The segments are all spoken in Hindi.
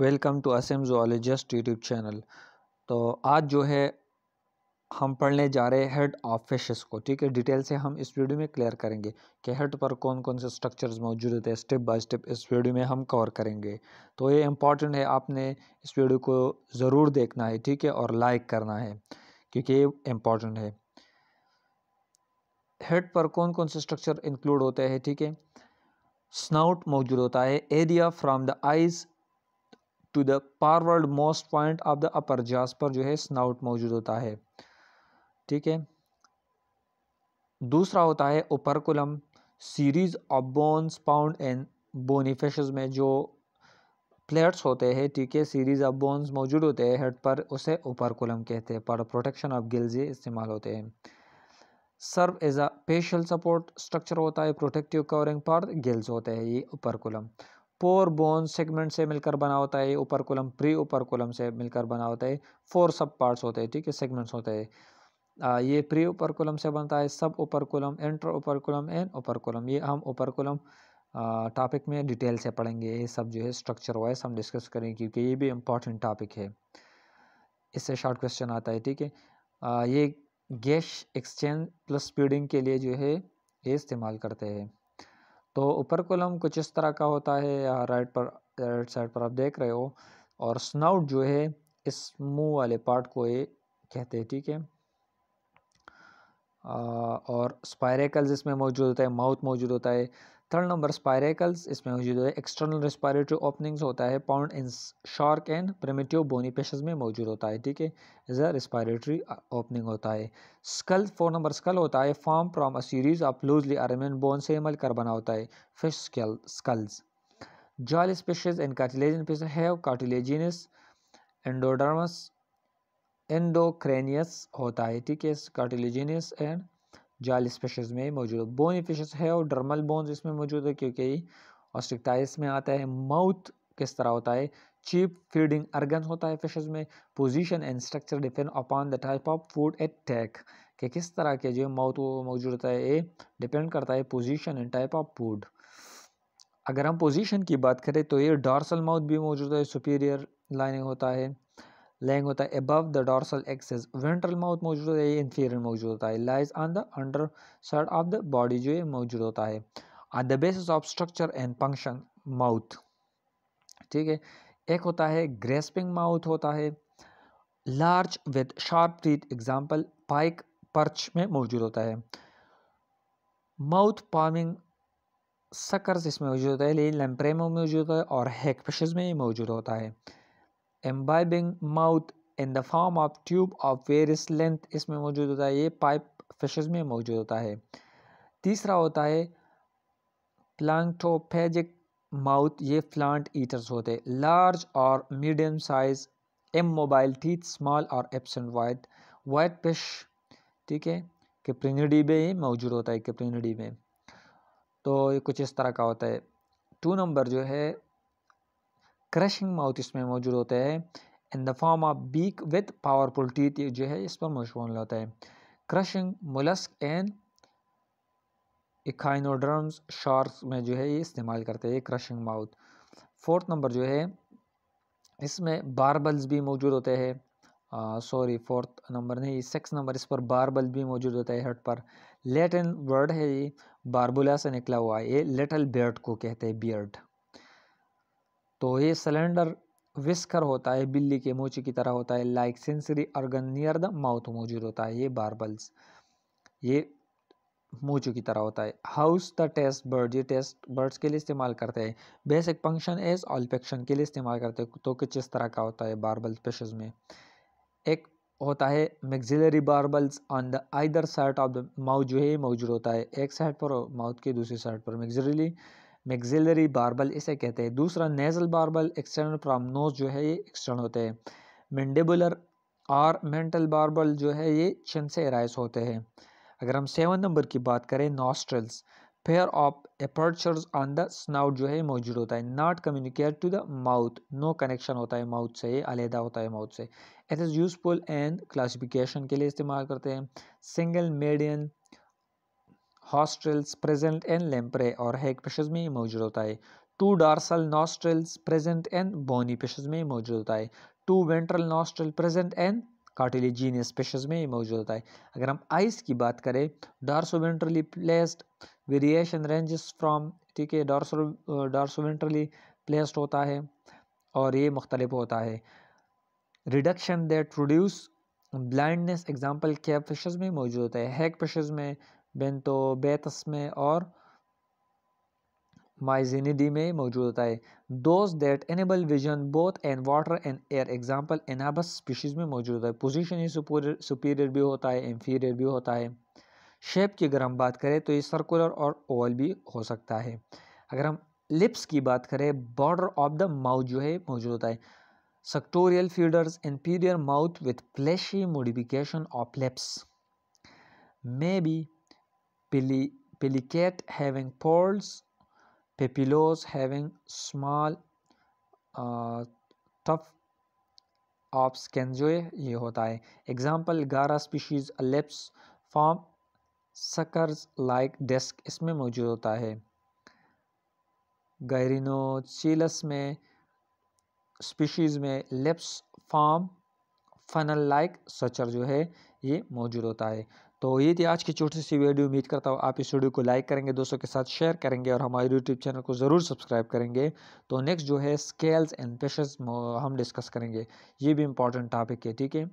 welcome to Assam zoologist YouTube channel तो आज जो है हम पढ़ने जा रहे हैं हेड ऑफ फिशेस को ठीक है डिटेल से हम इस वीडियो में क्लियर करेंगे कि हेड पर कौन कौन से स्ट्रक्चर्स मौजूद होते हैं स्टेप बाय स्टेप इस वीडियो में हम कवर करेंगे तो ये इम्पॉर्टेंट है आपने इस वीडियो को ज़रूर देखना है ठीक है और लाइक करना है क्योंकि ये इम्पॉर्टेंट है हेड पर कौन कौन से स्ट्रक्चर इंक्लूड होते हैं ठीक है स्नाउट मौजूद होता है area from the eyes to the forward most point of the upper jaws पर जो है स्नाउट मौजूद होता है ठीक है दूसरा होता है operculum series of bones found and bony fish में जो प्लेट्स होते हैं ठीक है सीरीज ऑफ बोन्स मौजूद होते हैं हेड पर उसे ओपरकुलम कहते हैं पर प्रोटेक्शन ऑफ गिल्जे इस्तेमाल होते हैं serve as a facial support structure होता है प्रोटेक्टिव कवरिंग पर गिल्स होते हैं ये ओपरकुलम पोर बोन सेगमेंट से मिलकर बना होता है ऊपर कोलम प्री ऊपर कोलम से मिलकर बना होता है फोर सब पार्ट्स होते हैं ठीक है सेगमेंट्स होते हैं ये प्री ऊपर कोलम से बनता है सब ऊपर कोलम एंट्रो ऊपर कोलम एंड ऊपर कोलम ये हम ऊपर कोलम टॉपिक में डिटेल से पढ़ेंगे ये सब जो है स्ट्रक्चर वाइज हम डिस्कस करेंगे क्योंकि ये भी इम्पॉर्टेंट टॉपिक है इससे शॉर्ट क्वेश्चन आता है ठीक है ये गैस एक्सचेंज प्लस स्पीडिंग के लिए जो है ये इस्तेमाल करते हैं तो ऊपर कॉलम कुछ इस तरह का होता है या राइट पर राइट साइड पर आप देख रहे हो और स्नाउट जो है इस मुंह वाले पार्ट को ये कहते हैं ठीक है और स्पायरेकल्स इसमें मौजूद होता है माउथ मौजूद होता है थर्ड नंबर स्पायरेकल्स इसमें मौजूद होता है एक्सटर्नल रेस्पायरेटरी ओपनिंग्स होता है found in shark and primitive bony fishes में मौजूद होता है ठीक है इज अ रेस्पायरेटरी ओपनिंग होता है स्कल फोर नंबर स्कल होता है form from a series of loosely arranged bone से मल कर बना होता है fish skull skulls jawless species and cartilaginous fish have cartilaginous endodermis endocranium होता है ठीक है कार्टिलेजिनियस एंड जाल स्पेशस में मौजूद बोन फिशेस है और डर्मल बोन्स इसमें मौजूद है क्योंकि ऑस्टिकटाइस में आता है माउथ किस तरह होता है चीप फीडिंग अर्गन होता है फिश में position and structure depend upon the type of food attack कि किस तरह के जो माउथ मौजूद होता है ये डिपेंड करता है position and type of food अगर हम पोजीशन की बात करें तो ये डार्सल माउथ भी मौजूद है सुपीरियर लाइनिंग होता है लैंग होता है above the dorsal axis ventral mouth मौजूद होता है ये इन्फीरियर मौजूद होता है lies on the under side of the body जो ये मौजूद होता है on the basis of structure and function mouth ठीक है एक होता है ग्रेस्पिंग माउथ होता है large with sharp teeth example pike perch में मौजूद होता है माउथ पामिंग सकर्स इसमें मौजूद होता है लेकिन लैम्प्रेमो में मौजूद होता है और हैकफिशेज में ये मौजूद होता है imbibing mouth in the form of tube of various length इसमें मौजूद होता है ये पाइप फिशेज में मौजूद होता है तीसरा होता है प्लांटोफेजिक माउथ ये प्लांट ईटर्स होते हैं लार्ज और मीडियम साइज एम मोबाइल टीथ स्मॉल और एबसेंट वाइट वाइट फिश ठीक है किप्रिनिडी में ही मौजूद होता है किप्रिनिडी में तो ये कुछ इस तरह का होता है टू नंबर जो है क्रशिंग माउथ इसमें मौजूद होता है in the form of beak with powerful teeth जो है इस पर मशमूल होता है crushing mollusc and echinoderms sharks में जो है ये इस्तेमाल करते हैं क्रशिंग माउथ फोर्थ नंबर जो है इसमें बारबल्स भी मौजूद होते हैं सॉरी फोर्थ नंबर नहीं सिक्स नंबर इस पर बारबल भी मौजूद होता है हट पर लेटिन वर्ड है ये बारबुला से निकला हुआ है ये लिटल बियर्ड को कहते हैं बियर्ड तो ये सिलेंडर विस्कर होता है बिल्ली के मोची की तरह होता है like sensory organ near the mouth मौजूद होता है ये बार्बल्स ये मोचू की तरह होता है हाउस द टेस्ट बर्ड ये टेस्ट बर्ड्स के लिए इस्तेमाल करते हैं बेसिक फंक्शन एज ऑल्पेक्शन के लिए इस्तेमाल करते हैं तो किस तरह का होता है बारबल स्पेशज में एक होता है maxillary barbels on the either side of the mouth जो है मौजूद होता है एक साइड पर माउथ के दूसरी साइड पर मैग्जिलरी मैगजिलरी बारबल इसे कहते हैं दूसरा नेजल बारबल एक्सटर्नल प्रामनोज जो है ये एक्सटर्न होते हैं मैंडेबुलर और मेंटल बारबल जो है ये छिन से एराइस होते हैं अगर हम सेवन नंबर की बात करें nostrils pair of apertures on the snout जो है मौजूद होता है not communicate to the mouth no connection होता है माउथ से ये अलहदा होता है माउथ से it is useful and classification के लिए इस्तेमाल करते हैं single median nostrils present in lamprey और हैक पेशेज में मौजूद होता है two dorsal nostrils present in bony fishes में मौजूद होता है two ventral nostril present in cartilaginous fishes में मौजूद होता है अगर हम आइस की बात करें dorsoventrally placed variation ranges from ठीक है डार्सो डार्सोवेंट्रली प्लेस्ड होता है और ये मुख्तलिफ होता है reduction that produce blindness example cave fishes में मौजूद होता है हैक फिशेज में बेतस में और माइजिनिडी में मौजूद होता है those that enable vision both and water and air example Anabas species में मौजूद होता है पोजीशन ही सुपीरियर भी होता है इंफीरियर भी होता है शेप की अगर हम बात करें तो ये सर्कुलर और ओवल भी हो सकता है अगर हम लिप्स की बात करें बॉर्डर ऑफ द माउथ जो है मौजूद होता है suctorial feeders inferior mouth with fleshy modification of lips may be Pellicate having pearls, papillose having small uh, tough ऑप्स कैंजोए ये होता है एग्जाम्पल गारा स्पीशीज़ अलेप्स फॉर्म सकर्स लाइक डेस्क इसमें मौजूद होता है गायरिनोचिलस में स्पीशीज़ में lips form funnel like sucker जो है ये मौजूद होता है तो ये थी आज की छोटी सी वीडियो उम्मीद करता हूँ आप इस वीडियो को लाइक करेंगे दोस्तों के साथ शेयर करेंगे और हमारे यूट्यूब चैनल को ज़रूर सब्सक्राइब करेंगे तो नेक्स्ट जो है स्केल्स एंड पेशेज हम डिस्कस करेंगे ये भी इंपॉर्टेंट टॉपिक है ठीक है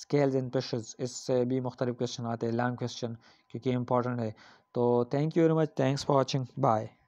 स्केल्स एंड पेशेज इससे भी मुख्तलिफ क्वेश्चन आते हैं लॉन्ग क्वेश्चन क्योंकि इंपॉर्टेंट है तो thank you very much thanks for watching bye